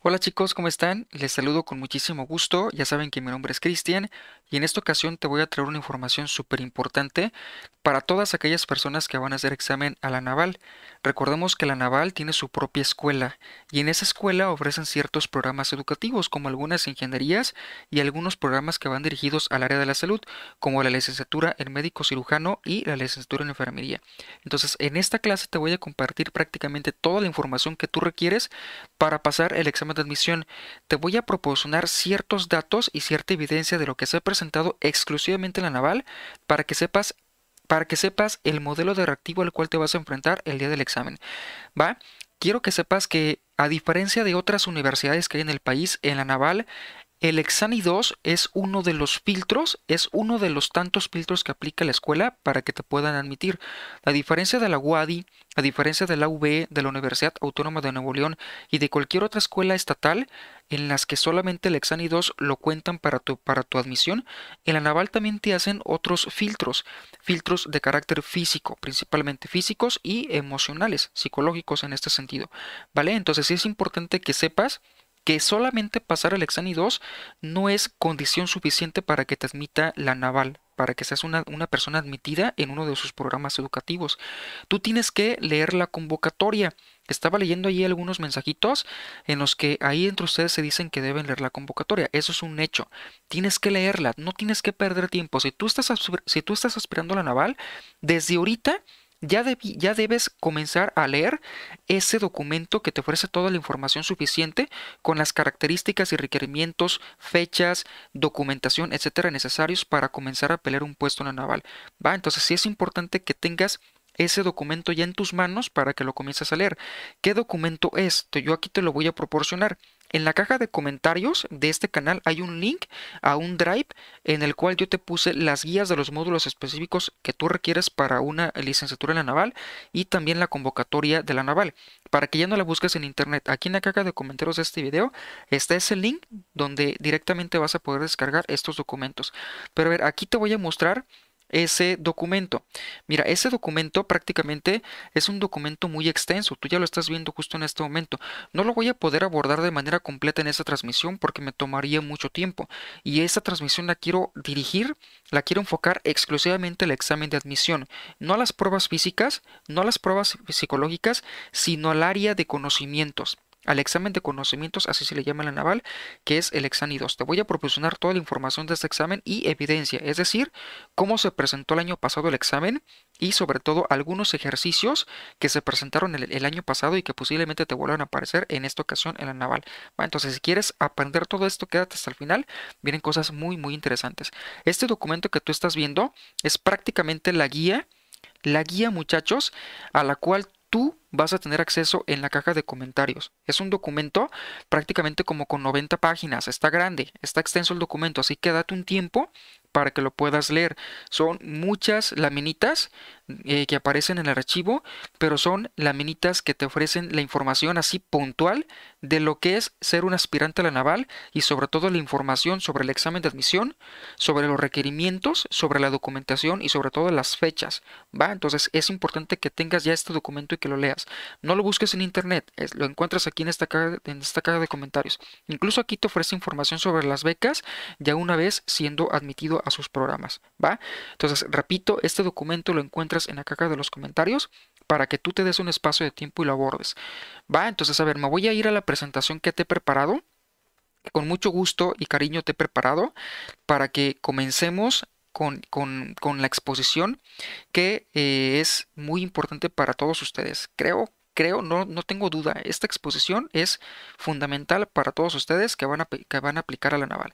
Hola chicos, ¿cómo están? Les saludo con muchísimo gusto, ya saben que mi nombre es Cristian y en esta ocasión te voy a traer una información súper importante para todas aquellas personas que van a hacer examen a la Naval. Recordemos que la Naval tiene su propia escuela y en esa escuela ofrecen ciertos programas educativos como algunas ingenierías y algunos programas que van dirigidos al área de la salud como la licenciatura en médico cirujano y la licenciatura en enfermería. Entonces en esta clase te voy a compartir prácticamente toda la información que tú requieres para pasar el examen de admisión, te voy a proporcionar ciertos datos y cierta evidencia de lo que se ha presentado exclusivamente en la naval para que sepas para que sepas el modelo de reactivo al cual te vas a enfrentar el día del examen. ¿Va? Quiero que sepas que a diferencia de otras universidades que hay en el país, en la Naval el Exani 2 es uno de los filtros, es uno de los tantos filtros que aplica la escuela para que te puedan admitir. A diferencia de la UADI, a diferencia de la UB, de la Universidad Autónoma de Nuevo León y de cualquier otra escuela estatal en las que solamente el Exani 2 lo cuentan para tu, para tu admisión, en la Naval también te hacen otros filtros, filtros de carácter físico, principalmente físicos y emocionales, psicológicos en este sentido. ¿Vale? Entonces es importante que sepas que solamente pasar el examen 2 no es condición suficiente para que te admita la naval, para que seas una, persona admitida en uno de sus programas educativos. Tú tienes que leer la convocatoria. Estaba leyendo allí algunos mensajitos en los que ahí entre ustedes se dicen que deben leer la convocatoria. Eso es un hecho. Tienes que leerla, no tienes que perder tiempo. Si tú estás, si tú estás aspirando a la naval, desde ahorita ya, debes comenzar a leer ese documento que te ofrece toda la información suficiente con las características y requerimientos, fechas, documentación, etcétera, necesarios para comenzar a pelear un puesto en la naval. ¿va? Entonces sí es importante que tengas ese documento ya en tus manos para que lo comiences a leer. ¿Qué documento es? Yo aquí te lo voy a proporcionar. En la caja de comentarios de este canal hay un link a un drive en el cual yo te puse las guías de los módulos específicos que tú requieres para una licenciatura en la naval y también la convocatoria de la naval. Para que ya no la busques en internet, aquí en la caja de comentarios de este video está ese link donde directamente vas a poder descargar estos documentos. Pero a ver, aquí te voy a mostrar ese documento. Mira, ese documento prácticamente es un documento muy extenso, tú ya lo estás viendo justo en este momento. No lo voy a poder abordar de manera completa en esta transmisión porque me tomaría mucho tiempo y esa transmisión la quiero dirigir, la quiero enfocar exclusivamente al examen de admisión, no a las pruebas físicas, no a las pruebas psicológicas, sino al área de conocimientos al examen de conocimientos, así se le llama en la naval, que es el examen 2. Te voy a proporcionar toda la información de este examen y evidencia, es decir, cómo se presentó el año pasado el examen y sobre todo algunos ejercicios que se presentaron el, año pasado y que posiblemente te vuelvan a aparecer en esta ocasión en la naval. Entonces, si quieres aprender todo esto, quédate hasta el final, vienen cosas muy, muy interesantes. Este documento que tú estás viendo es prácticamente la guía, la guía muchachos, a la cual tú vas a tener acceso en la caja de comentarios. Es un documento prácticamente como con 90 páginas, está grande, está extenso el documento, así que date un tiempo para que lo puedas leer. Son muchas laminitas eh, que aparecen en el archivo, pero son laminitas que te ofrecen la información así puntual de lo que es ser un aspirante a la naval y sobre todo la información sobre el examen de admisión, sobre los requerimientos, sobre la documentación y sobre todo las fechas. ¿va? Entonces es importante que tengas ya este documento y que lo leas. No lo busques en internet, lo encuentras aquí en esta, caja, en esta caja de comentarios. Incluso aquí te ofrece información sobre las becas ya una vez siendo admitido a sus programas, ¿va? Entonces, repito, este documento lo encuentras en la caja de los comentarios para que tú te des un espacio de tiempo y lo abordes. Va, entonces, a ver, me voy a ir a la presentación que te he preparado. Con mucho gusto y cariño te he preparado para que comencemos con, con, con la exposición que eh, es muy importante para todos ustedes. Creo creo, no, tengo duda, esta exposición es fundamental para todos ustedes que van a, que van a aplicar a la naval.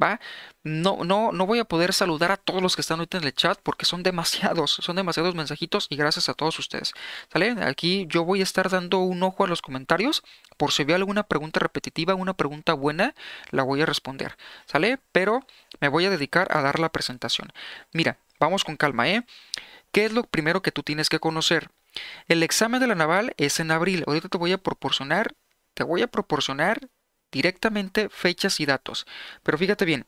¿va? No, no, no voy a poder saludar a todos los que están ahorita en el chat porque son demasiados, son demasiados mensajitos y gracias a todos ustedes. ¿Sale? Aquí yo voy a estar dando un ojo a los comentarios por si veo alguna pregunta repetitiva, una pregunta buena, la voy a responder. ¿Sale? Pero me voy a dedicar a dar la presentación. Mira, vamos con calma, ¿eh? ¿Qué es lo primero que tú tienes que conocer? El examen de la naval es en abril. Ahorita te voy a proporcionar, te voy a proporcionar directamente fechas y datos. Pero fíjate bien,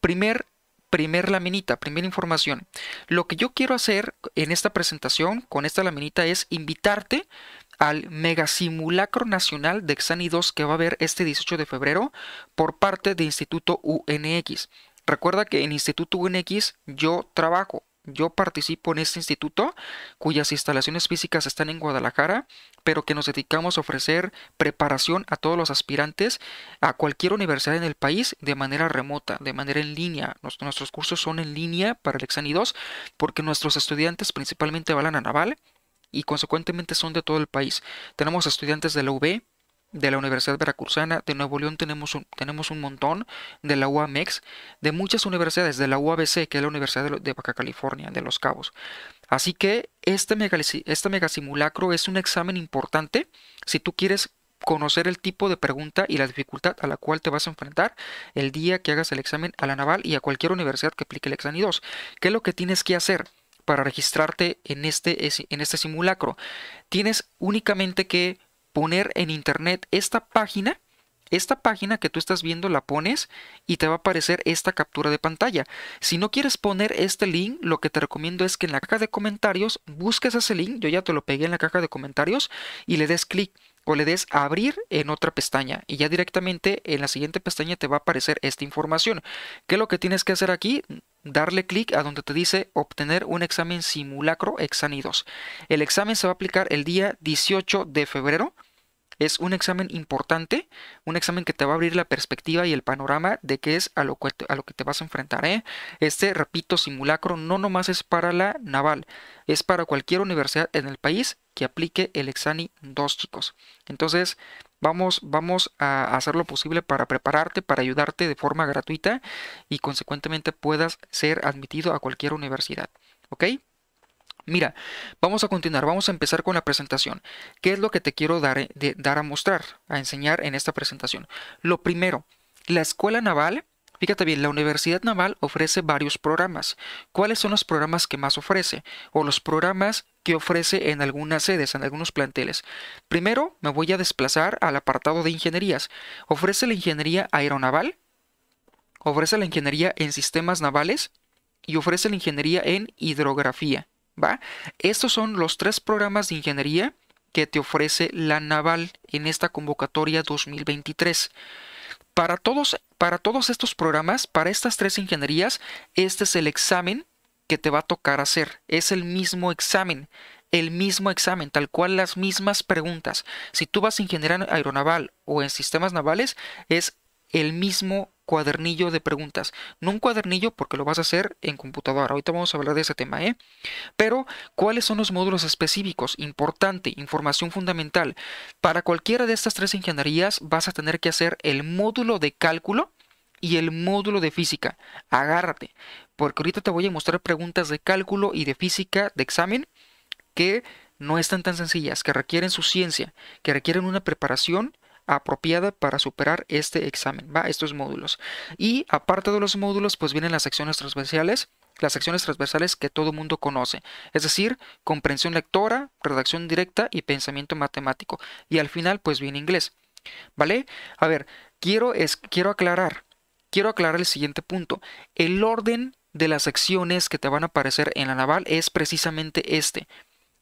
primer, primer laminita, primera información. Lo que yo quiero hacer en esta presentación, con esta laminita, es invitarte al mega simulacro nacional de XANI 2 que va a haber este 18 de febrero por parte de Instituto UNX. Recuerda que en Instituto UNX yo trabajo, yo participo en este instituto cuyas instalaciones físicas están en Guadalajara, pero que nos dedicamos a ofrecer preparación a todos los aspirantes a cualquier universidad en el país de manera remota, de manera en línea. nuestros cursos son en línea para el Exani 2 porque nuestros estudiantes principalmente van a Naval y consecuentemente son de todo el país. Tenemos estudiantes de la UB, de la Universidad Veracruzana, de Nuevo León tenemos un, tenemos un montón, de la UAMEX, de muchas universidades, de la UABC, que es la Universidad de, de Baja California, de Los Cabos. Así que este mega, este simulacro es un examen importante si tú quieres conocer el tipo de pregunta y la dificultad a la cual te vas a enfrentar el día que hagas el examen a la naval y a cualquier universidad que aplique el examen 2. ¿Qué es lo que tienes que hacer para registrarte en este, en este simulacro? Tienes únicamente que poner en internet esta página. Esta página que tú estás viendo la pones y te va a aparecer esta captura de pantalla. Si no quieres poner este link, lo que te recomiendo es que en la caja de comentarios busques ese link. Yo ya te lo pegué en la caja de comentarios y le des clic o le des abrir en otra pestaña y ya directamente en la siguiente pestaña te va a aparecer esta información. ¿Qué es lo que tienes que hacer aquí? darle clic a donde te dice obtener un examen simulacro Exani 2. El examen se va a aplicar el día 18 de febrero. Es un examen importante, un examen que te va a abrir la perspectiva y el panorama de qué es a lo que, a lo que te vas a enfrentar. ¿eh? Este, repito, simulacro no nomás es para la naval, es para cualquier universidad en el país que aplique el Exani 2, chicos. Entonces, Vamos, vamos a hacer lo posible para prepararte, para ayudarte de forma gratuita y consecuentemente puedas ser admitido a cualquier universidad. ¿Ok? Mira, vamos a continuar, vamos a empezar con la presentación. ¿Qué es lo que te quiero dar, eh, dar a mostrar, a enseñar en esta presentación? Lo primero, la escuela naval Fíjate bien, la Universidad Naval ofrece varios programas. ¿Cuáles son los programas que más ofrece? O los programas que ofrece en algunas sedes, en algunos planteles. Primero, me voy a desplazar al apartado de ingenierías. Ofrece la ingeniería aeronaval, ofrece la ingeniería en sistemas navales y ofrece la ingeniería en hidrografía. ¿va? Estos son los tres programas de ingeniería que te ofrece la naval en esta convocatoria 2023. Para todos, para todos estos programas, para estas tres ingenierías, este es el examen que te va a tocar hacer. Es el mismo examen el mismo examen, tal cual las mismas preguntas. Si tú vas a ingeniería aeronaval o en sistemas navales, es el mismo cuadernillo de preguntas. No un cuadernillo porque lo vas a hacer en computadora. Ahorita vamos a hablar de ese tema, ¿eh? Pero, ¿cuáles son los módulos específicos? Importante, información fundamental. Para cualquiera de estas tres ingenierías vas a tener que hacer el módulo de cálculo y el módulo de física. Agárrate, porque ahorita te voy a mostrar preguntas de cálculo y de física de examen que no están tan sencillas, que requieren su ciencia, que requieren una preparación apropiada para superar este examen, ¿va? Estos módulos. Y aparte de los módulos, pues vienen las secciones transversales, las secciones transversales que todo mundo conoce, es decir, comprensión lectora, redacción directa y pensamiento matemático. Y al final, pues viene inglés. ¿Vale? A ver, quiero, es, quiero aclarar, quiero aclarar el siguiente punto. El orden de las secciones que te van a aparecer en la naval es precisamente este.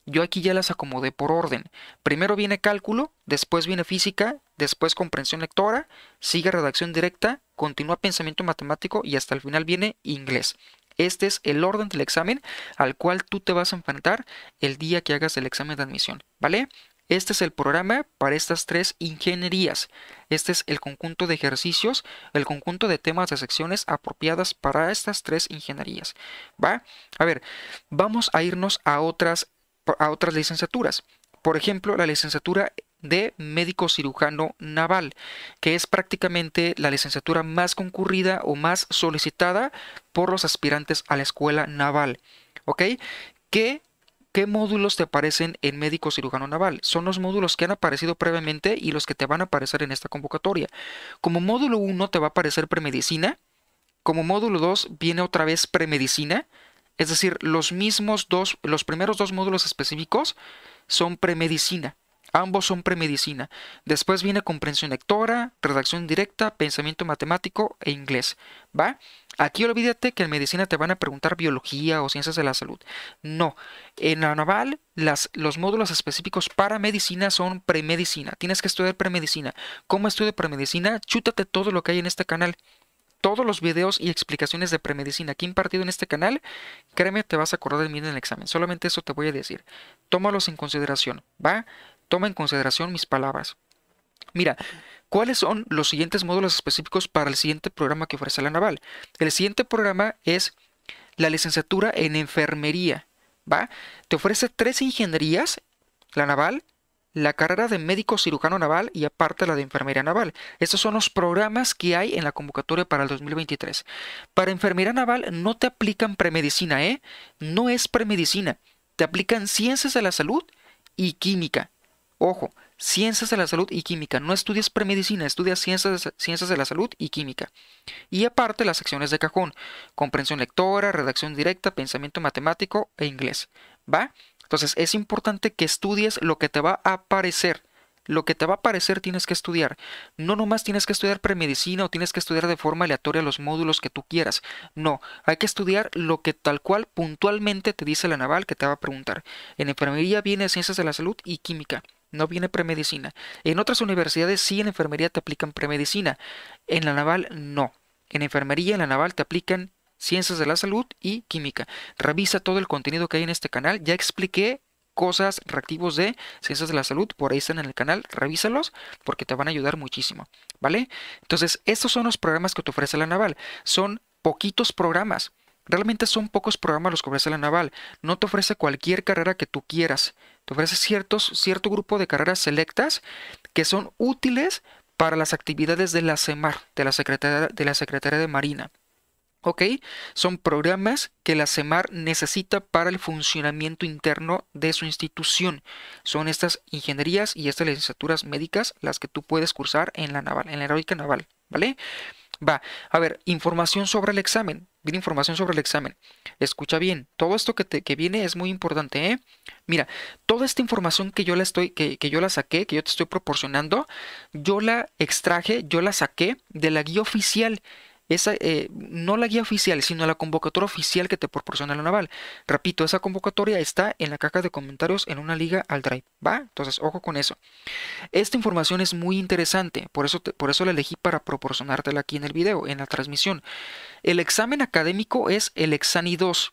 Yo aquí ya las acomodé por orden. Primero viene cálculo, después viene física, después comprensión lectora, sigue redacción directa, continúa pensamiento matemático y hasta el final viene inglés. Este es el orden del examen al cual tú te vas a enfrentar el día que hagas el examen de admisión, ¿vale? Este es el programa para estas tres ingenierías. Este es el conjunto de ejercicios, el conjunto de temas de secciones apropiadas para estas tres ingenierías. ¿Va? A ver, vamos a irnos a otras a otras licenciaturas. Por ejemplo, la licenciatura de médico cirujano naval, que es prácticamente la licenciatura más concurrida o más solicitada por los aspirantes a la escuela naval. ¿Ok? ¿Qué, qué módulos te aparecen en médico cirujano naval? Son los módulos que han aparecido previamente y los que te van a aparecer en esta convocatoria. Como módulo 1 te va a aparecer premedicina. Como módulo 2 viene otra vez premedicina. Es decir, los mismos dos, los primeros dos módulos específicos son premedicina. Ambos son premedicina. Después viene comprensión lectora, redacción directa, pensamiento matemático e inglés. ¿Va? Aquí olvídate que en medicina te van a preguntar biología o ciencias de la salud. No. En la naval, las, los módulos específicos para medicina son premedicina. Tienes que estudiar premedicina. ¿Cómo estudio premedicina? Chútate todo lo que hay en este canal todos los videos y explicaciones de premedicina que he impartido en este canal, créeme, te vas a acordar de mí en el examen. Solamente eso te voy a decir. Tómalos en consideración, ¿va? Toma en consideración mis palabras. Mira, ¿cuáles son los siguientes módulos específicos para el siguiente programa que ofrece la Naval? El siguiente programa es la licenciatura en enfermería, ¿va? Te ofrece tres ingenierías, la Naval, la carrera de médico cirujano naval y aparte la de enfermería naval. Estos son los programas que hay en la convocatoria para el 2023. Para enfermería naval no te aplican premedicina, ¿eh? No es premedicina. Te aplican ciencias de la salud y química. Ojo, ciencias de la salud y química. No estudias premedicina, estudias ciencias, ciencias de la salud y química. Y aparte las secciones de cajón, comprensión lectora, redacción directa, pensamiento matemático e inglés. ¿Va? Entonces es importante que estudies lo que te va a aparecer. Lo que te va a aparecer tienes que estudiar. No nomás tienes que estudiar premedicina o tienes que estudiar de forma aleatoria los módulos que tú quieras. No, hay que estudiar lo que tal cual puntualmente te dice la naval que te va a preguntar. En enfermería viene ciencias de la salud y química no viene premedicina. En otras universidades sí en enfermería te aplican premedicina, en la naval no. En enfermería en la naval te aplican Ciencias de la Salud y Química. Revisa todo el contenido que hay en este canal. Ya expliqué cosas, reactivos de ciencias de la salud, por ahí están en el canal, revísalos porque te van a ayudar muchísimo, ¿vale? Entonces, estos son los programas que te ofrece la Naval. Son poquitos programas. Realmente son pocos programas los que ofrece la Naval. No te ofrece cualquier carrera que tú quieras. Te ofrece ciertos, cierto grupo de carreras selectas que son útiles para las actividades de la CEMAR, de la Secretaría de, la Secretaría de Marina. ¿ok? Son programas que la CEMAR necesita para el funcionamiento interno de su institución. Son estas ingenierías y estas licenciaturas médicas las que tú puedes cursar en la naval, en la aeróbica naval, ¿vale? Va, a ver, información sobre el examen. Viene información sobre el examen. Escucha bien, todo esto que, te, viene es muy importante, ¿eh? Mira, toda esta información que yo la estoy, que, que yo la saqué, que yo te estoy proporcionando, yo la extraje, yo la saqué de la guía oficial esa, eh, no la guía oficial, sino la convocatoria oficial que te proporciona la Naval. Repito, esa convocatoria está en la caja de comentarios en una liga al Drive. ¿Va? Entonces, ojo con eso. Esta información es muy interesante, por eso, por eso la elegí para proporcionártela aquí en el video, en la transmisión. El examen académico es el Exani 2.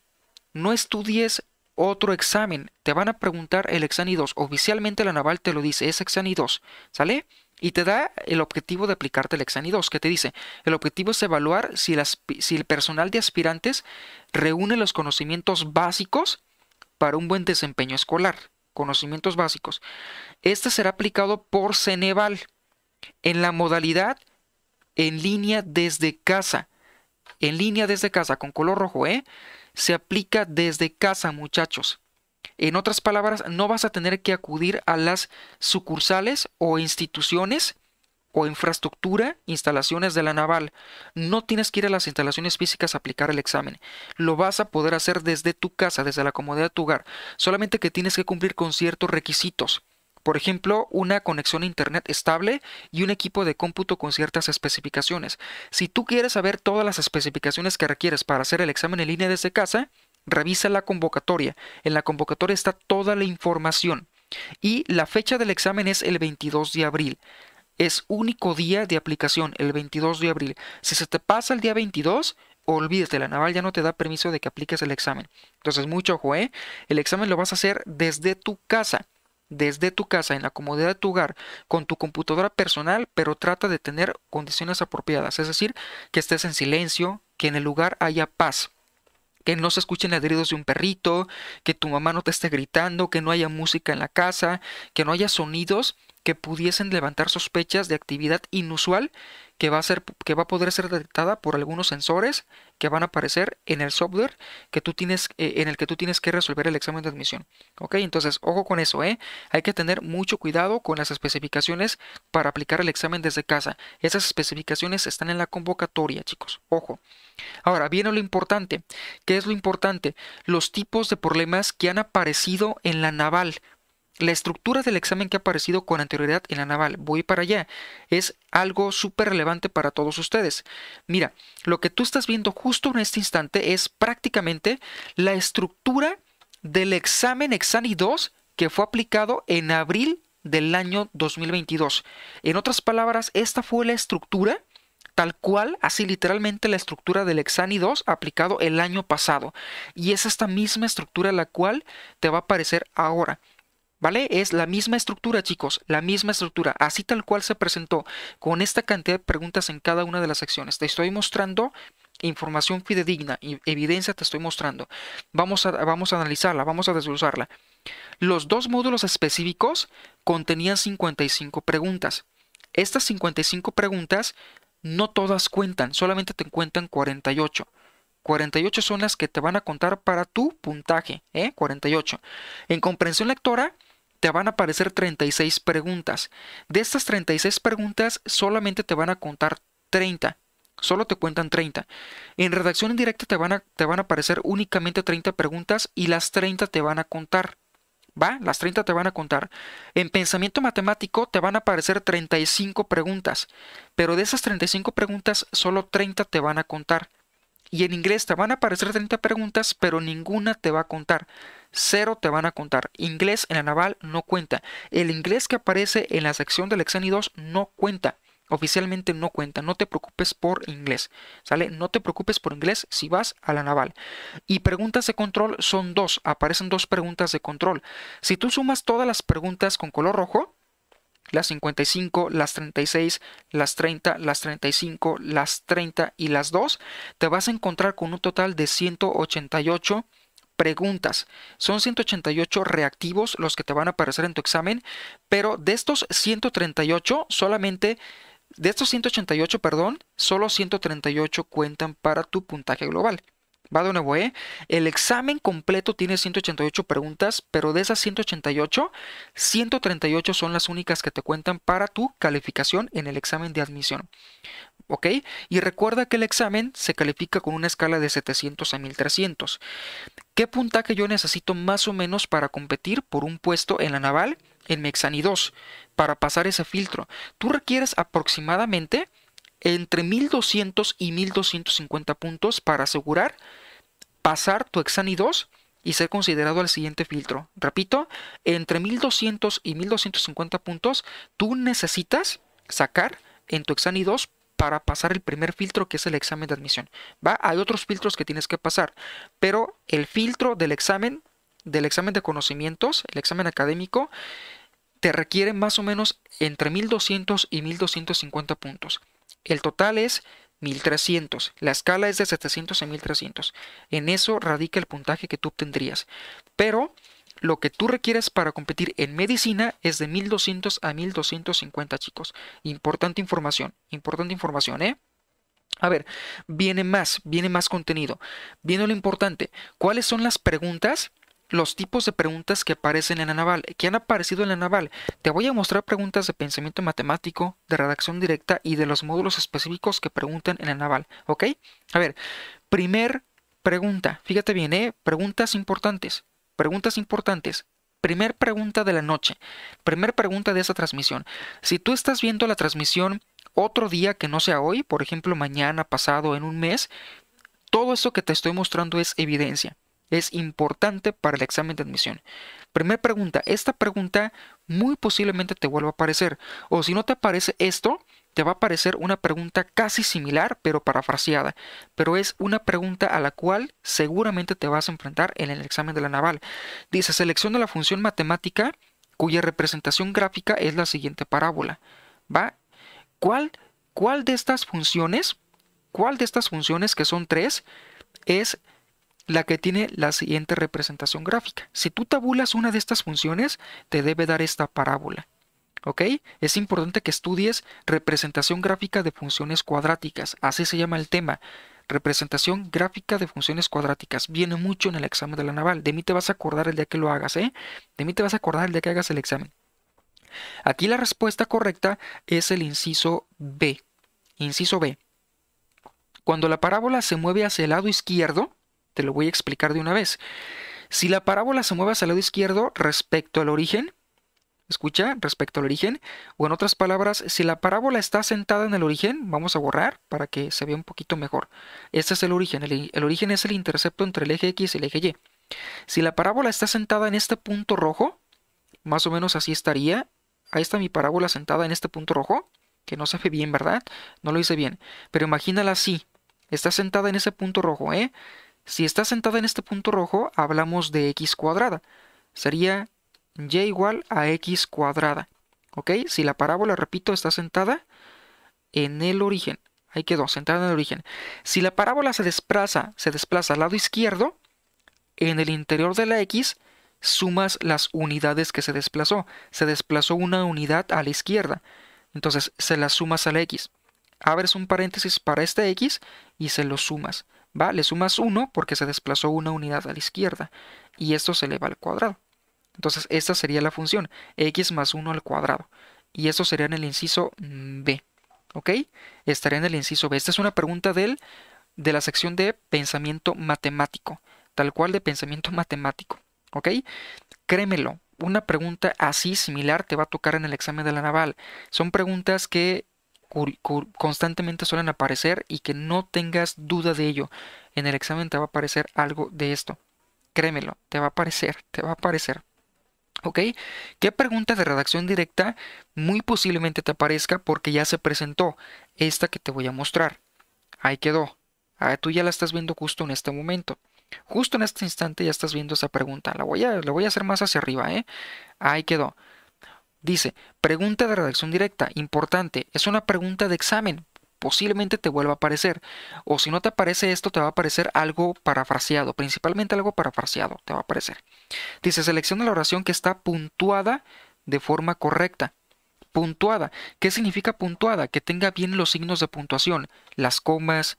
No estudies otro examen. Te van a preguntar el Exani 2. Oficialmente la Naval te lo dice, es Exani 2. ¿Sale? Y te da el objetivo de aplicarte el Exani 2, que te dice, el objetivo es evaluar si el, si el personal de aspirantes reúne los conocimientos básicos para un buen desempeño escolar. Conocimientos básicos. Este será aplicado por Ceneval en la modalidad en línea desde casa. En línea desde casa, con color rojo, ¿eh? Se aplica desde casa, muchachos. En otras palabras, no vas a tener que acudir a las sucursales o instituciones o infraestructura, instalaciones de la naval. No tienes que ir a las instalaciones físicas a aplicar el examen. Lo vas a poder hacer desde tu casa, desde la comodidad de tu hogar. Solamente que tienes que cumplir con ciertos requisitos. Por ejemplo, una conexión a Internet estable y un equipo de cómputo con ciertas especificaciones. Si tú quieres saber todas las especificaciones que requieres para hacer el examen en línea desde casa, Revisa la convocatoria. En la convocatoria está toda la información. Y la fecha del examen es el 22 de abril. Es único día de aplicación, el 22 de abril. Si se te pasa el día 22, olvídate, la naval ya no te da permiso de que apliques el examen. Entonces, mucho ojo, ¿eh? El examen lo vas a hacer desde tu casa desde tu casa, en la comodidad de tu hogar, con tu computadora personal, pero trata de tener condiciones apropiadas, es decir, que estés en silencio, que en el lugar haya paz que no se escuchen ladridos de un perrito, que tu mamá no te esté gritando, que no haya música en la casa, que no haya sonidos que pudiesen levantar sospechas de actividad inusual que va, a ser, que va a poder ser detectada por algunos sensores que van a aparecer en el software que tú tienes, eh, en el que tú tienes que resolver el examen de admisión. Ok, entonces ojo con eso, ¿eh? hay que tener mucho cuidado con las especificaciones para aplicar el examen desde casa. Esas especificaciones están en la convocatoria, chicos, ojo. Ahora viene lo importante. ¿Qué es lo importante? Los tipos de problemas que han aparecido en la naval. La estructura del examen que ha aparecido con anterioridad en la naval, voy para allá, es algo súper relevante para todos ustedes. Mira, lo que tú estás viendo justo en este instante es prácticamente la estructura del examen Exani 2 que fue aplicado en abril del año 2022. En otras palabras, esta fue la estructura tal cual, así literalmente la estructura del Exani 2 aplicado el año pasado. Y es esta misma estructura la cual te va a aparecer ahora. ¿Vale? Es la misma estructura, chicos, la misma estructura, así tal cual se presentó, con esta cantidad de preguntas en cada una de las secciones. Te estoy mostrando información fidedigna, evidencia te estoy mostrando. Vamos a, vamos a analizarla, vamos a desglosarla. Los dos módulos específicos contenían 55 preguntas. Estas 55 preguntas no todas cuentan, solamente te cuentan 48. 48 son las que te van a contar para tu puntaje, ¿eh? 48. En comprensión lectora, te van a aparecer 36 preguntas. De estas 36 preguntas solamente te van a contar 30. Solo te cuentan 30. En redacción indirecta te van a, te van a aparecer únicamente 30 preguntas y las 30 te van a contar. ¿Va? Las 30 te van a contar. En pensamiento matemático te van a aparecer 35 preguntas, pero de esas 35 preguntas solo 30 te van a contar y en inglés te van a aparecer 30 preguntas, pero ninguna te va a contar. Cero te van a contar. Inglés en la naval no cuenta. El inglés que aparece en la sección del Exeni 2 no cuenta. Oficialmente no cuenta, no te preocupes por inglés, ¿sale? No te preocupes por inglés si vas a la naval. Y preguntas de control son dos, aparecen dos preguntas de control. Si tú sumas todas las preguntas con color rojo, las 55, las 36, las 30, las 35, las 30 y las 2, te vas a encontrar con un total de 188 preguntas. Son 188 reactivos los que te van a aparecer en tu examen, pero de estos 138 solamente... De estos 188, perdón, solo 138 cuentan para tu puntaje global va nuevo, ¿eh? El examen completo tiene 188 preguntas, pero de esas 188, 138 son las únicas que te cuentan para tu calificación en el examen de admisión. ¿Ok? Y recuerda que el examen se califica con una escala de 700 a 1300. ¿Qué puntaje yo necesito más o menos para competir por un puesto en la naval en Mexani 2 para pasar ese filtro? Tú requieres aproximadamente entre 1200 y 1250 puntos para asegurar pasar tu Exani 2 y ser considerado al siguiente filtro. Repito, entre 1200 y 1250 puntos tú necesitas sacar en tu Exani 2 para pasar el primer filtro que es el examen de admisión. ¿va? Hay otros filtros que tienes que pasar, pero el filtro del examen, del examen de conocimientos, el examen académico, te requiere más o menos entre 1200 y 1250 puntos. El total es 1300. La escala es de 700 a 1300. En eso radica el puntaje que tú tendrías Pero lo que tú requieres para competir en medicina es de 1200 a 1250, chicos. Importante información, importante información, ¿eh? A ver, viene más, viene más contenido. Viene lo importante. ¿Cuáles son las preguntas? los tipos de preguntas que aparecen en la naval, que han aparecido en la naval. Te voy a mostrar preguntas de pensamiento matemático, de redacción directa y de los módulos específicos que preguntan en la naval, ¿ok? A ver, primer pregunta, fíjate bien, ¿eh? Preguntas importantes, preguntas importantes. Primer pregunta de la noche, primer pregunta de esa transmisión. Si tú estás viendo la transmisión otro día que no sea hoy, por ejemplo mañana, pasado, en un mes, todo eso que te estoy mostrando es evidencia es importante para el examen de admisión. Primera pregunta, esta pregunta muy posiblemente te vuelva a aparecer, o si no te aparece esto, te va a aparecer una pregunta casi similar, pero parafraseada, pero es una pregunta a la cual seguramente te vas a enfrentar en el examen de la naval. Dice, selecciona la función matemática cuya representación gráfica es la siguiente parábola. ¿Va? ¿Cuál, cuál de estas funciones, cuál de estas funciones, que son tres, es la que tiene la siguiente representación gráfica. Si tú tabulas una de estas funciones, te debe dar esta parábola. ¿Ok? Es importante que estudies representación gráfica de funciones cuadráticas. Así se llama el tema. Representación gráfica de funciones cuadráticas. Viene mucho en el examen de la naval. De mí te vas a acordar el día que lo hagas, ¿eh? De mí te vas a acordar el día que hagas el examen. Aquí la respuesta correcta es el inciso B. Inciso B. Cuando la parábola se mueve hacia el lado izquierdo, te lo voy a explicar de una vez. Si la parábola se mueve hacia el lado izquierdo respecto al origen, escucha, respecto al origen, o en otras palabras, si la parábola está sentada en el origen, vamos a borrar para que se vea un poquito mejor. Este es el origen, el, origen es el intercepto entre el eje X y el eje Y. Si la parábola está sentada en este punto rojo, más o menos así estaría. Ahí está mi parábola sentada en este punto rojo, que no se ve bien, ¿verdad? No lo hice bien, pero imagínala así. Está sentada en ese punto rojo, ¿eh? Si está sentada en este punto rojo, hablamos de x cuadrada. Sería y igual a x cuadrada. ¿Ok? Si la parábola, repito, está sentada en el origen. Ahí quedó, sentada en el origen. Si la parábola se desplaza, se desplaza al lado izquierdo, en el interior de la x sumas las unidades que se desplazó. Se desplazó una unidad a la izquierda. Entonces se las sumas a la x. Abres un paréntesis para esta x y se lo sumas. ¿va? Le sumas 1 porque se desplazó una unidad a la izquierda y esto se eleva al cuadrado. Entonces, esta sería la función, x más 1 al cuadrado. Y esto sería en el inciso B, ¿ok? Estaría en el inciso B. Esta es una pregunta del, de la sección de pensamiento matemático, tal cual de pensamiento matemático, ¿ok? Créemelo, una pregunta así similar te va a tocar en el examen de la naval. Son preguntas que constantemente suelen aparecer y que no tengas duda de ello. En el examen te va a aparecer algo de esto. Créemelo, te va a aparecer, te va a aparecer. ¿Ok? ¿Qué pregunta de redacción directa muy posiblemente te aparezca porque ya se presentó esta que te voy a mostrar? Ahí quedó. Ah, tú ya la estás viendo justo en este momento. Justo en este instante ya estás viendo esa pregunta. La voy a, la voy a hacer más hacia arriba, ¿eh? Ahí quedó. Dice, pregunta de redacción directa, importante, es una pregunta de examen, posiblemente te vuelva a aparecer. O si no te aparece esto, te va a aparecer algo parafraseado, principalmente algo parafraseado, te va a aparecer. Dice, selecciona la oración que está puntuada de forma correcta. Puntuada. ¿Qué significa puntuada? Que tenga bien los signos de puntuación, las comas,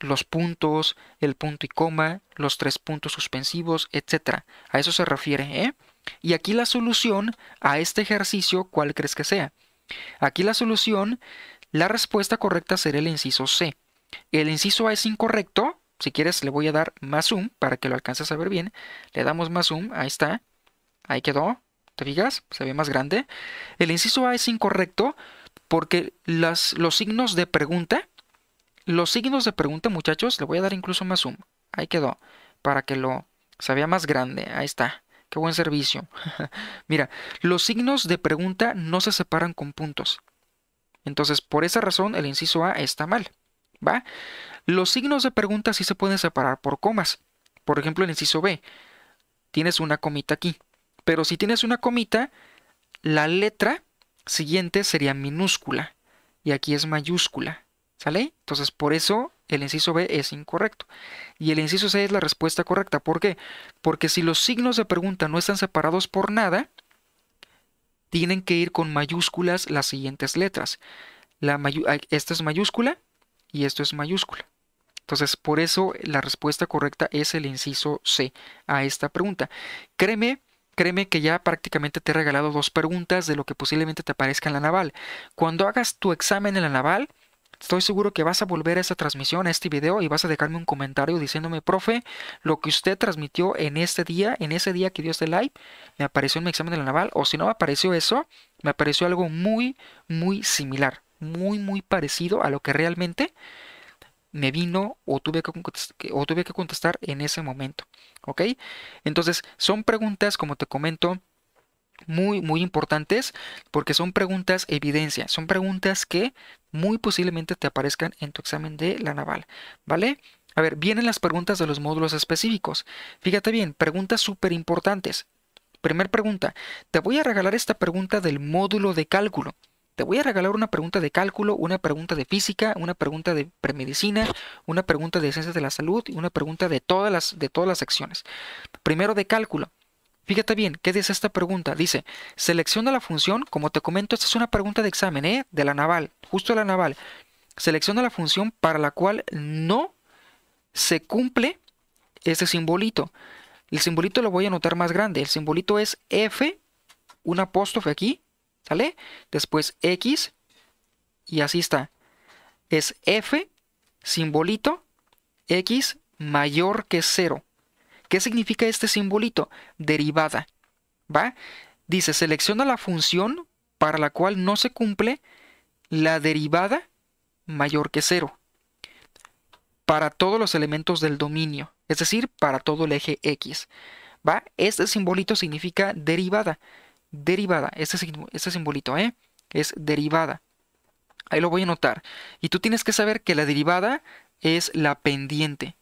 los puntos, el punto y coma, los tres puntos suspensivos, etc. A eso se refiere, ¿eh? Y aquí la solución a este ejercicio, ¿cuál crees que sea? Aquí la solución, la respuesta correcta será el inciso C. El inciso A es incorrecto. Si quieres le voy a dar más zoom para que lo alcances a ver bien. Le damos más zoom, ahí está. Ahí quedó. ¿Te fijas? Se ve más grande. El inciso A es incorrecto porque los signos de pregunta, los signos de pregunta, muchachos, le voy a dar incluso más zoom. Ahí quedó, para que lo se vea más grande. Ahí está. Qué buen servicio. Mira, los signos de pregunta no se separan con puntos. Entonces, por esa razón, el inciso A está mal. ¿Va? Los signos de pregunta sí se pueden separar por comas. Por ejemplo, el inciso B. Tienes una comita aquí. Pero si tienes una comita, la letra siguiente sería minúscula. Y aquí es mayúscula. ¿Sale? Entonces, por eso el inciso B es incorrecto. Y el inciso C es la respuesta correcta. ¿Por qué? Porque si los signos de pregunta no están separados por nada, tienen que ir con mayúsculas las siguientes letras. La esta es mayúscula y esto es mayúscula. Entonces, por eso la respuesta correcta es el inciso C a esta pregunta. Créeme, créeme que ya prácticamente te he regalado dos preguntas de lo que posiblemente te aparezca en la naval. Cuando hagas tu examen en la naval, Estoy seguro que vas a volver a esa transmisión, a este video y vas a dejarme un comentario diciéndome, profe, lo que usted transmitió en este día, en ese día que dio este live, me apareció en mi examen de la naval o si no apareció eso, me apareció algo muy, muy similar, muy, muy parecido a lo que realmente me vino o tuve, que o tuve que contestar en ese momento. ¿Ok? Entonces, son preguntas, como te comento, muy, muy importantes porque son preguntas evidencia, son preguntas que muy posiblemente te aparezcan en tu examen de la naval, ¿vale? A ver, vienen las preguntas de los módulos específicos. Fíjate bien, preguntas súper importantes. Primer pregunta, te voy a regalar esta pregunta del módulo de cálculo. Te voy a regalar una pregunta de cálculo, una pregunta de física, una pregunta de premedicina, una pregunta de ciencias de la salud y una pregunta de todas las, de todas las secciones. Primero de cálculo. Fíjate bien, ¿qué dice esta pregunta? Dice, selecciona la función, como te comento, esta es una pregunta de examen, ¿eh? De la naval, justo de la naval. Selecciona la función para la cual no se cumple ese simbolito. El simbolito lo voy a anotar más grande. El simbolito es F, un apóstrofe aquí, ¿sale? Después X, y así está. Es F, simbolito, X mayor que 0. ¿Qué significa este simbolito? Derivada. ¿Va? Dice, selecciona la función para la cual no se cumple la derivada mayor que cero para todos los elementos del dominio, es decir, para todo el eje X. ¿Va? Este simbolito significa derivada. Derivada, este, este simbolito, ¿eh? Es derivada. Ahí lo voy a anotar. Y tú tienes que saber que la derivada es la pendiente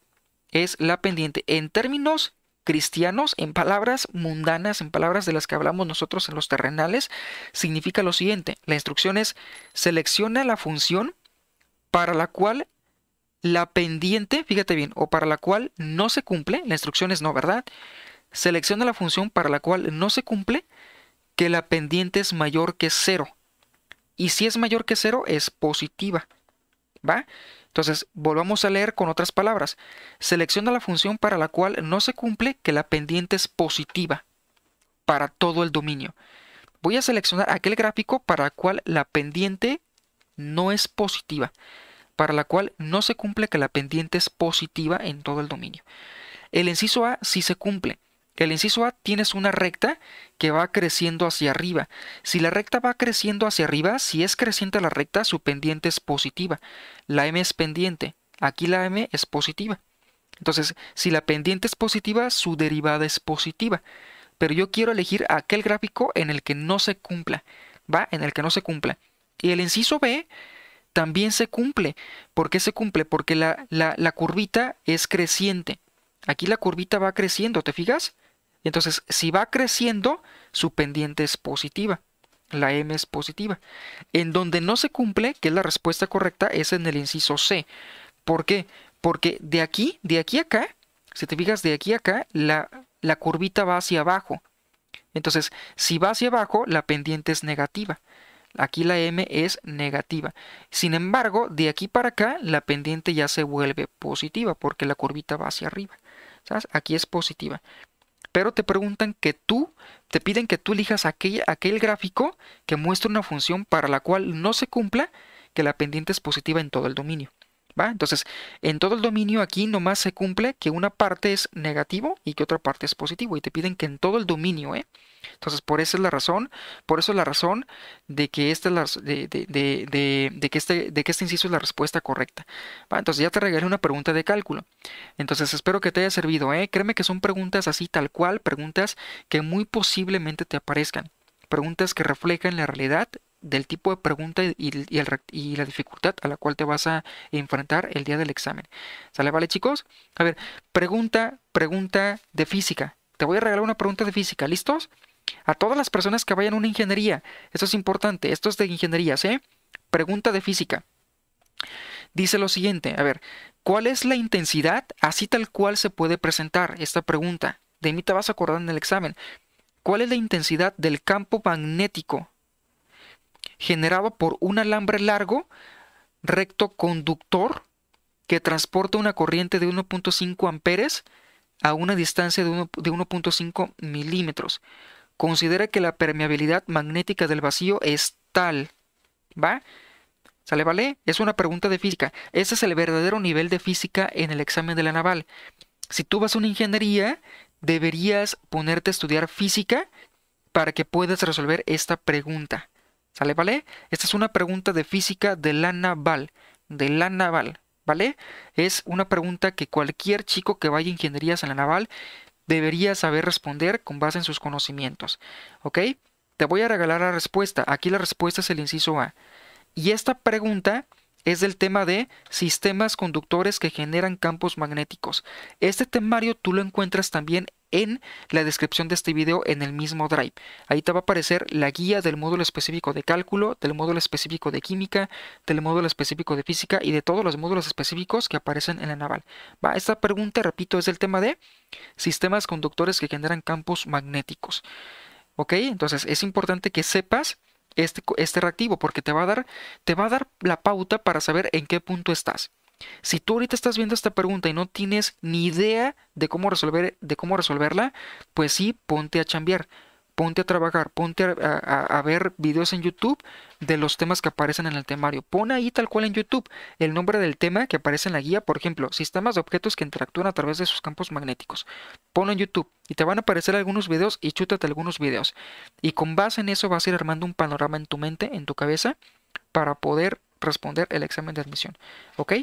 es la pendiente en términos cristianos, en palabras mundanas, en palabras de las que hablamos nosotros en los terrenales, significa lo siguiente. La instrucción es selecciona la función para la cual la pendiente, fíjate bien, o para la cual no se cumple, la instrucción es no, ¿verdad? Selecciona la función para la cual no se cumple que la pendiente es mayor que cero. Y si es mayor que cero, es positiva. ¿Va? Entonces, volvamos a leer con otras palabras. Selecciona la función para la cual no se cumple que la pendiente es positiva para todo el dominio. Voy a seleccionar aquel gráfico para el cual la pendiente no es positiva, para la cual no se cumple que la pendiente es positiva en todo el dominio. El inciso A sí se cumple el inciso A tienes una recta que va creciendo hacia arriba. Si la recta va creciendo hacia arriba, si es creciente la recta, su pendiente es positiva. La M es pendiente. Aquí la M es positiva. Entonces, si la pendiente es positiva, su derivada es positiva. Pero yo quiero elegir aquel gráfico en el que no se cumpla. ¿Va? En el que no se cumpla. Y el inciso B también se cumple. ¿Por qué se cumple? Porque la, la curvita es creciente. Aquí la curvita va creciendo, ¿te fijas? entonces, si va creciendo, su pendiente es positiva. La M es positiva. En donde no se cumple, que es la respuesta correcta, es en el inciso C. ¿Por qué? Porque de aquí, de aquí acá, si te fijas de aquí a acá, la, la curvita va hacia abajo. Entonces, si va hacia abajo, la pendiente es negativa. Aquí la M es negativa. Sin embargo, de aquí para acá, la pendiente ya se vuelve positiva porque la curvita va hacia arriba. ¿Sabes? Aquí es positiva pero te preguntan que tú, te piden que tú elijas aquel, aquel gráfico que muestre una función para la cual no se cumpla que la pendiente es positiva en todo el dominio. ¿va? Entonces, en todo el dominio aquí nomás se cumple que una parte es negativo y que otra parte es positivo. Y te piden que en todo el dominio, ¿eh? Entonces, por esa es la razón, por eso es la razón de que este, de, de, de, que este, de que este inciso es la respuesta correcta. Entonces, ya te regalé una pregunta de cálculo. Entonces, espero que te haya servido. ¿eh? Créeme que son preguntas así, tal cual, preguntas que muy posiblemente te aparezcan. Preguntas que reflejan la realidad del tipo de pregunta y, y, la dificultad a la cual te vas a enfrentar el día del examen. ¿Sale, vale, chicos? A ver, pregunta, pregunta de física. Te voy a regalar una pregunta de física. ¿Listos? A todas las personas que vayan a una ingeniería, esto es importante, esto es de ingenierías, ¿eh? Pregunta de física. Dice lo siguiente, a ver, ¿cuál es la intensidad? Así tal cual se puede presentar esta pregunta. De mí te vas a acordar en el examen. ¿Cuál es la intensidad del campo magnético generado por un alambre largo recto conductor que transporta una corriente de 1.5 amperes a una distancia de 1.5 milímetros? considera que la permeabilidad magnética del vacío es tal. ¿Va? ¿Sale, vale? Es una pregunta de física. Ese es el verdadero nivel de física en el examen de la naval. Si tú vas a una ingeniería, deberías ponerte a estudiar física para que puedas resolver esta pregunta. ¿Sale, vale? Esta es una pregunta de física de la naval. De la naval, ¿vale? Es una pregunta que cualquier chico que vaya a ingenierías en la naval debería saber responder con base en sus conocimientos. ¿Ok? Te voy a regalar la respuesta. Aquí la respuesta es el inciso A. Y esta pregunta es del tema de sistemas conductores que generan campos magnéticos. Este temario tú lo encuentras también en la descripción de este video en el mismo Drive. Ahí te va a aparecer la guía del módulo específico de cálculo, del módulo específico de química, del módulo específico de física y de todos los módulos específicos que aparecen en la naval. esta pregunta, repito, es del tema de sistemas conductores que generan campos magnéticos. ¿Ok? Entonces es importante que sepas este, este reactivo porque te va, a dar, te va a dar la pauta para saber en qué punto estás. Si tú ahorita estás viendo esta pregunta y no tienes ni idea de cómo, resolver, de cómo resolverla, pues sí, ponte a chambear, ponte a trabajar, ponte a, ver videos en YouTube de los temas que aparecen en el temario. Pon ahí tal cual en YouTube el nombre del tema que aparece en la guía, por ejemplo, sistemas de objetos que interactúan a través de sus campos magnéticos. Ponlo en YouTube y te van a aparecer algunos videos y chútate algunos videos. Y con base en eso vas a ir armando un panorama en tu mente, en tu cabeza, para poder responder el examen de admisión. ¿Ok?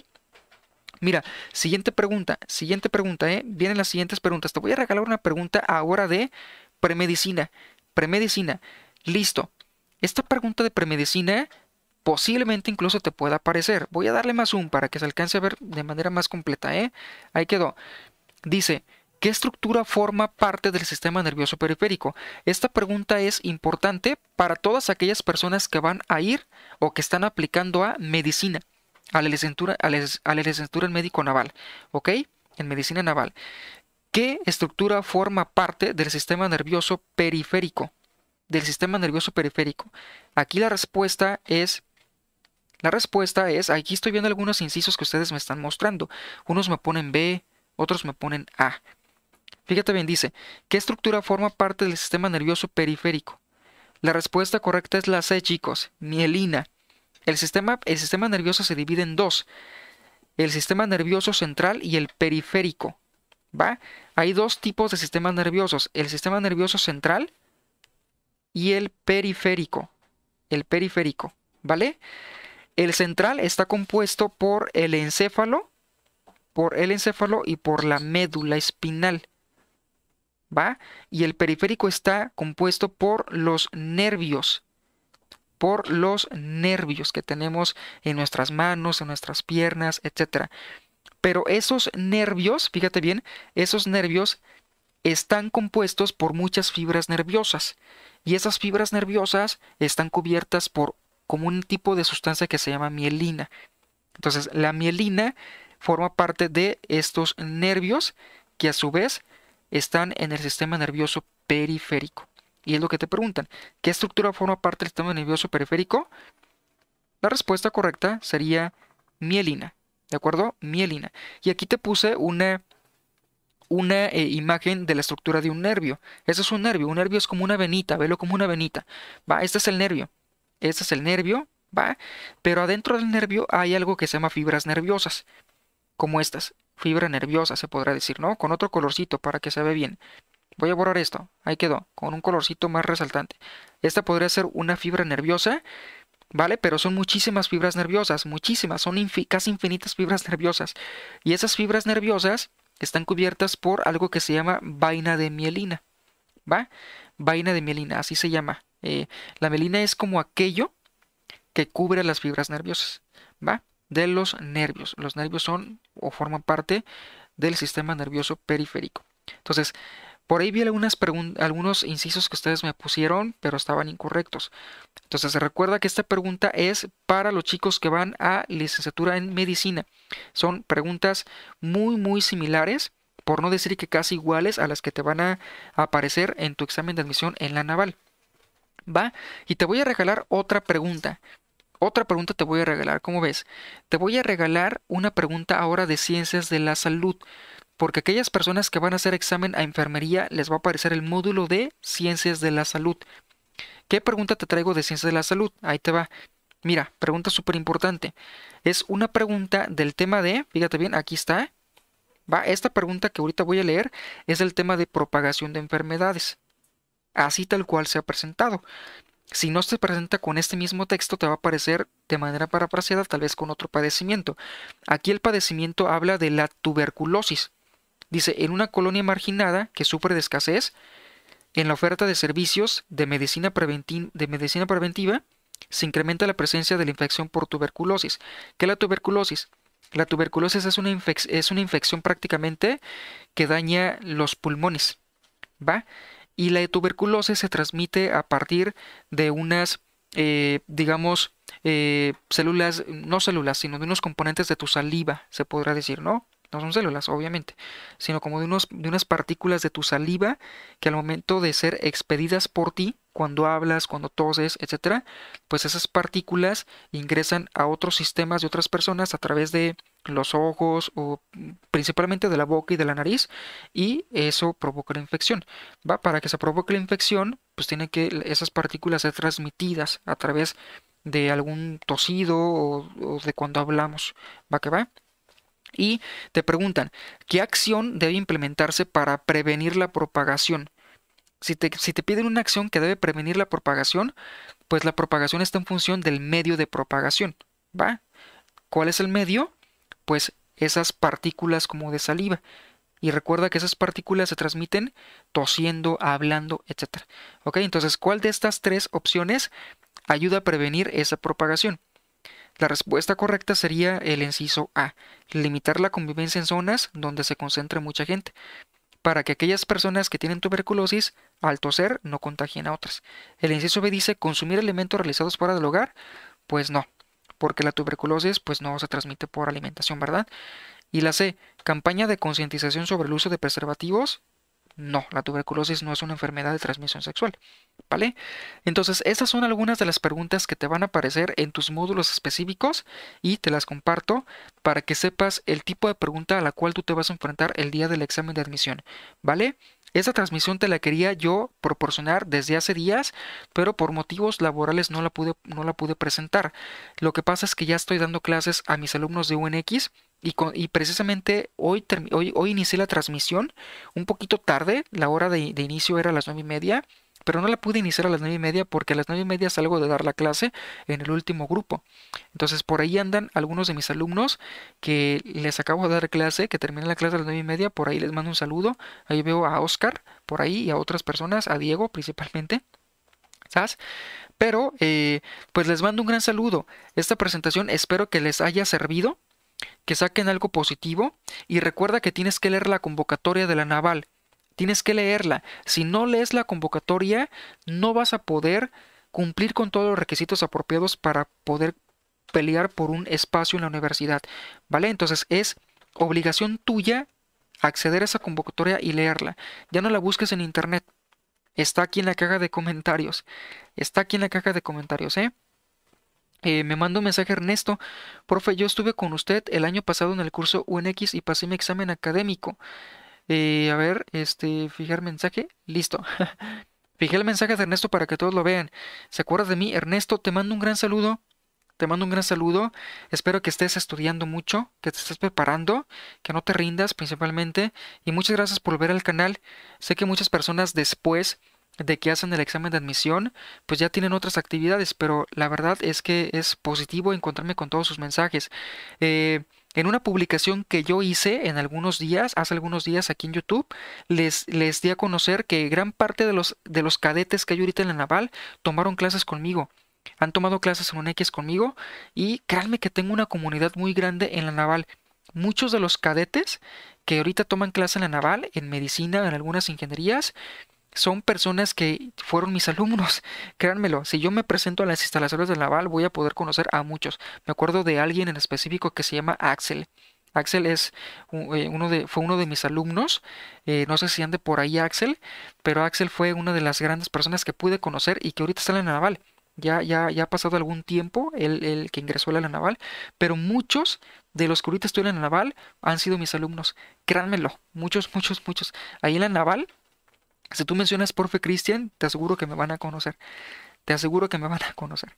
Mira, siguiente pregunta, siguiente pregunta, ¿eh? Vienen las siguientes preguntas. Te voy a regalar una pregunta ahora de premedicina. Premedicina. Listo. Esta pregunta de premedicina posiblemente incluso te pueda aparecer. Voy a darle más un para que se alcance a ver de manera más completa, ¿eh? Ahí quedó. Dice, ¿qué estructura forma parte del sistema nervioso periférico? Esta pregunta es importante para todas aquellas personas que van a ir o que están aplicando a medicina a la licenciatura, a en médico naval, ¿ok? En medicina naval. ¿Qué estructura forma parte del sistema nervioso periférico? Del sistema nervioso periférico. Aquí la respuesta es la respuesta es, aquí estoy viendo algunos incisos que ustedes me están mostrando. Unos me ponen B, otros me ponen A. Fíjate bien, dice, ¿qué estructura forma parte del sistema nervioso periférico? La respuesta correcta es la C, chicos, mielina. El sistema, el sistema nervioso se divide en dos, el sistema nervioso central y el periférico. ¿va? Hay dos tipos de sistemas nerviosos, el sistema nervioso central y el periférico. El periférico, ¿vale? El central está compuesto por el encéfalo, por el encéfalo y por la médula espinal. ¿Va? Y el periférico está compuesto por los nervios, por los nervios que tenemos en nuestras manos, en nuestras piernas, etc. Pero esos nervios, fíjate bien, esos nervios están compuestos por muchas fibras nerviosas y esas fibras nerviosas están cubiertas por como un tipo de sustancia que se llama mielina. Entonces, la mielina forma parte de estos nervios que a su vez están en el sistema nervioso periférico y es lo que te preguntan, ¿qué estructura forma parte del sistema nervioso periférico? La respuesta correcta sería mielina, ¿de acuerdo? Mielina. Y aquí te puse una, una eh, imagen de la estructura de un nervio. Ese es un nervio, un nervio es como una venita, velo como una venita. Va, este es el nervio, este es el nervio, va, pero adentro del nervio hay algo que se llama fibras nerviosas, como estas, fibra nerviosa se podrá decir, ¿no? Con otro colorcito para que se vea bien. Voy a borrar esto. Ahí quedó, con un colorcito más resaltante. Esta podría ser una fibra nerviosa, ¿vale? Pero son muchísimas fibras nerviosas, muchísimas, son casi infinitas fibras nerviosas. Y esas fibras nerviosas están cubiertas por algo que se llama vaina de mielina, ¿va? Vaina de mielina, así se llama. Eh, la mielina es como aquello que cubre las fibras nerviosas, ¿va? De los nervios. Los nervios son o forman parte del sistema nervioso periférico. Entonces, por ahí vi algunas algunos incisos que ustedes me pusieron, pero estaban incorrectos. Entonces recuerda que esta pregunta es para los chicos que van a licenciatura en medicina. Son preguntas muy, muy similares, por no decir que casi iguales a las que te van a aparecer en tu examen de admisión en la naval. ¿Va? Y te voy a regalar otra pregunta. Otra pregunta te voy a regalar, ¿cómo ves? Te voy a regalar una pregunta ahora de ciencias de la salud porque aquellas personas que van a hacer examen a enfermería les va a aparecer el módulo de ciencias de la salud. ¿Qué pregunta te traigo de ciencias de la salud? Ahí te va. Mira, pregunta súper importante. Es una pregunta del tema de, fíjate bien, aquí está. Va, esta pregunta que ahorita voy a leer es el tema de propagación de enfermedades. Así tal cual se ha presentado. Si no se presenta con este mismo texto, te va a aparecer de manera parafraseada, tal vez con otro padecimiento. Aquí el padecimiento habla de la tuberculosis. Dice, en una colonia marginada que sufre de escasez en la oferta de servicios de medicina, de medicina preventiva, se incrementa la presencia de la infección por tuberculosis. ¿Qué es la tuberculosis? La tuberculosis es una, es una infección prácticamente que daña los pulmones. ¿Va? Y la tuberculosis se transmite a partir de unas, eh, digamos, eh, células, no células, sino de unos componentes de tu saliva, se podrá decir, ¿no? no son células, obviamente, sino como de, unos, de unas partículas de tu saliva que al momento de ser expedidas por ti, cuando hablas, cuando toses, etcétera, pues esas partículas ingresan a otros sistemas de otras personas a través de los ojos o principalmente de la boca y de la nariz y eso provoca la infección. ¿va? Para que se provoque la infección, pues tiene que esas partículas ser transmitidas a través de algún tosido o de cuando hablamos. ¿Va que va? Y te preguntan, ¿qué acción debe implementarse para prevenir la propagación? Si te, piden una acción que debe prevenir la propagación, pues la propagación está en función del medio de propagación. ¿Va? ¿Cuál es el medio? Pues esas partículas como de saliva. Y recuerda que esas partículas se transmiten tosiendo, hablando, etc. ¿Ok? Entonces, ¿cuál de estas tres opciones ayuda a prevenir esa propagación? La respuesta correcta sería el inciso A, limitar la convivencia en zonas donde se concentre mucha gente, para que aquellas personas que tienen tuberculosis al toser no contagien a otras. El inciso B dice consumir alimentos realizados fuera del hogar, pues no, porque la tuberculosis pues no se transmite por alimentación, ¿verdad? Y la C, campaña de concientización sobre el uso de preservativos no, la tuberculosis no es una enfermedad de transmisión sexual. ¿Vale? Entonces, estas son algunas de las preguntas que te van a aparecer en tus módulos específicos y te las comparto para que sepas el tipo de pregunta a la cual tú te vas a enfrentar el día del examen de admisión. ¿Vale? Esa transmisión te la quería yo proporcionar desde hace días, pero por motivos laborales no la pude, no la pude presentar. Lo que pasa es que ya estoy dando clases a mis alumnos de UNX y, precisamente hoy, hoy, inicié la transmisión un poquito tarde, la hora de, inicio era a las 9 y media, pero no la pude iniciar a las 9 y media porque a las 9 y media salgo de dar la clase en el último grupo. Entonces por ahí andan algunos de mis alumnos que les acabo de dar clase, que terminé la clase a las 9 y media, por ahí les mando un saludo. Ahí veo a Oscar, por ahí, y a otras personas, a Diego principalmente. ¿Sabes? Pero eh, pues les mando un gran saludo. Esta presentación espero que les haya servido que saquen algo positivo y recuerda que tienes que leer la convocatoria de la naval. Tienes que leerla. Si no lees la convocatoria, no vas a poder cumplir con todos los requisitos apropiados para poder pelear por un espacio en la universidad. ¿Vale? Entonces es obligación tuya acceder a esa convocatoria y leerla. Ya no la busques en internet. Está aquí en la caja de comentarios. Está aquí en la caja de comentarios, ¿eh? Eh, me mando un mensaje Ernesto, profe, yo estuve con usted el año pasado en el curso UNX y pasé mi examen académico. Eh, a ver, este, fijar mensaje, listo. Fijé el mensaje de Ernesto para que todos lo vean. ¿Se acuerdas de mí? Ernesto, te mando un gran saludo. Te mando un gran saludo. Espero que estés estudiando mucho, que te estés preparando, que no te rindas principalmente. Y muchas gracias por ver al canal. Sé que muchas personas después de que hacen el examen de admisión, pues ya tienen otras actividades, pero la verdad es que es positivo encontrarme con todos sus mensajes. Eh, en una publicación que yo hice en algunos días, hace algunos días aquí en YouTube, les, les di a conocer que gran parte de los, de los cadetes que hay ahorita en la naval tomaron clases conmigo. Han tomado clases en un X conmigo y créanme que tengo una comunidad muy grande en la naval. Muchos de los cadetes que ahorita toman clase en la naval, en medicina, en algunas ingenierías, son personas que fueron mis alumnos. Créanmelo, si yo me presento a las instalaciones del Naval voy a poder conocer a muchos. Me acuerdo de alguien en específico que se llama Axel. Axel es eh, uno de, fue uno de mis alumnos, eh, no sé si ande por ahí Axel, pero Axel fue una de las grandes personas que pude conocer y que ahorita está en la Naval. Ya, ya, ya ha pasado algún tiempo el, que ingresó a la Naval, pero muchos de los que ahorita estoy en la Naval han sido mis alumnos. Créanmelo, muchos, muchos, muchos. Ahí en la Naval si tú mencionas profe Cristian, te aseguro que me van a conocer. Te aseguro que me van a conocer.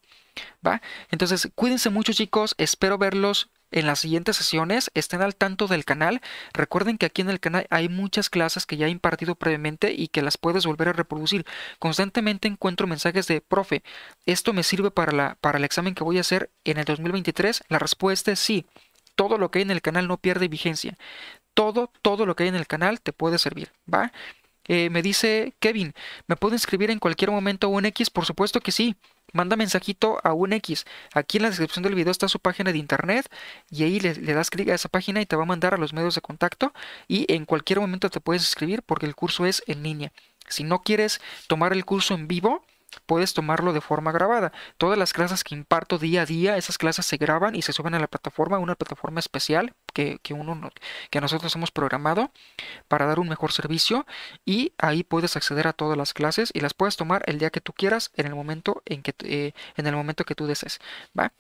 ¿Va? Entonces, cuídense mucho, chicos. Espero verlos en las siguientes sesiones. Estén al tanto del canal. Recuerden que aquí en el canal hay muchas clases que ya he impartido previamente y que las puedes volver a reproducir. Constantemente encuentro mensajes de, profe, ¿esto me sirve para, la, para el examen que voy a hacer en el 2023? La respuesta es sí. Todo lo que hay en el canal no pierde vigencia. Todo, todo lo que hay en el canal te puede servir. ¿Va? Eh, me dice Kevin, ¿me puedo inscribir en cualquier momento a un X? Por supuesto que sí. Manda mensajito a un X. Aquí en la descripción del video está su página de internet y ahí le, le das clic a esa página y te va a mandar a los medios de contacto y en cualquier momento te puedes inscribir porque el curso es en línea. Si no quieres tomar el curso en vivo, puedes tomarlo de forma grabada. Todas las clases que imparto día a día, esas clases se graban y se suben a la plataforma, una plataforma especial que, uno, que nosotros hemos programado para dar un mejor servicio y ahí puedes acceder a todas las clases y las puedes tomar el día que tú quieras, en el momento en que, eh, en el momento que tú desees. ¿va?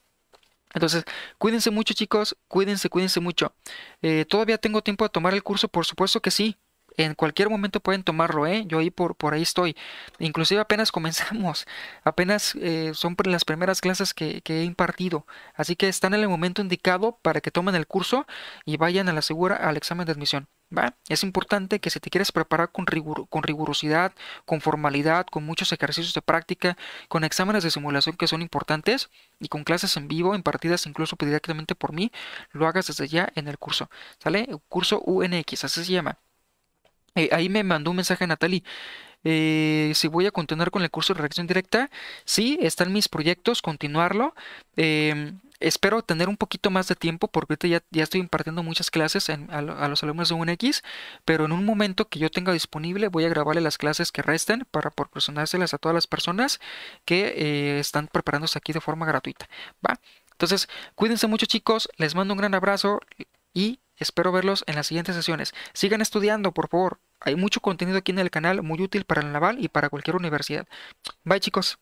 Entonces, cuídense mucho chicos, cuídense, cuídense mucho. Eh, ¿Todavía tengo tiempo de tomar el curso? Por supuesto que sí en cualquier momento pueden tomarlo, ¿eh? Yo ahí por, por ahí estoy. Inclusive apenas comenzamos, apenas eh, son las primeras clases que, he impartido. Así que están en el momento indicado para que tomen el curso y vayan a la segura al examen de admisión. ¿va? Es importante que si te quieres preparar con, con rigurosidad, con formalidad, con muchos ejercicios de práctica, con exámenes de simulación que son importantes y con clases en vivo, impartidas incluso directamente por mí, lo hagas desde ya en el curso. ¿Sale? curso UNX, así se llama. Eh, ahí me mandó un mensaje Natalie. Eh, si voy a continuar con el curso de reacción directa, sí, están mis proyectos, continuarlo. Em, espero tener un poquito más de tiempo porque ahorita ya, estoy impartiendo muchas clases a, los alumnos de UNX, pero en un momento que yo tenga disponible voy a grabarle las clases que resten para proporcionárselas a todas las personas que eh, están preparándose aquí de forma gratuita. ¿va? Entonces, cuídense mucho chicos, les mando un gran abrazo y espero verlos en las siguientes sesiones. Sigan estudiando, por favor. Hay mucho contenido aquí en el canal muy útil para el naval y para cualquier universidad. Bye chicos.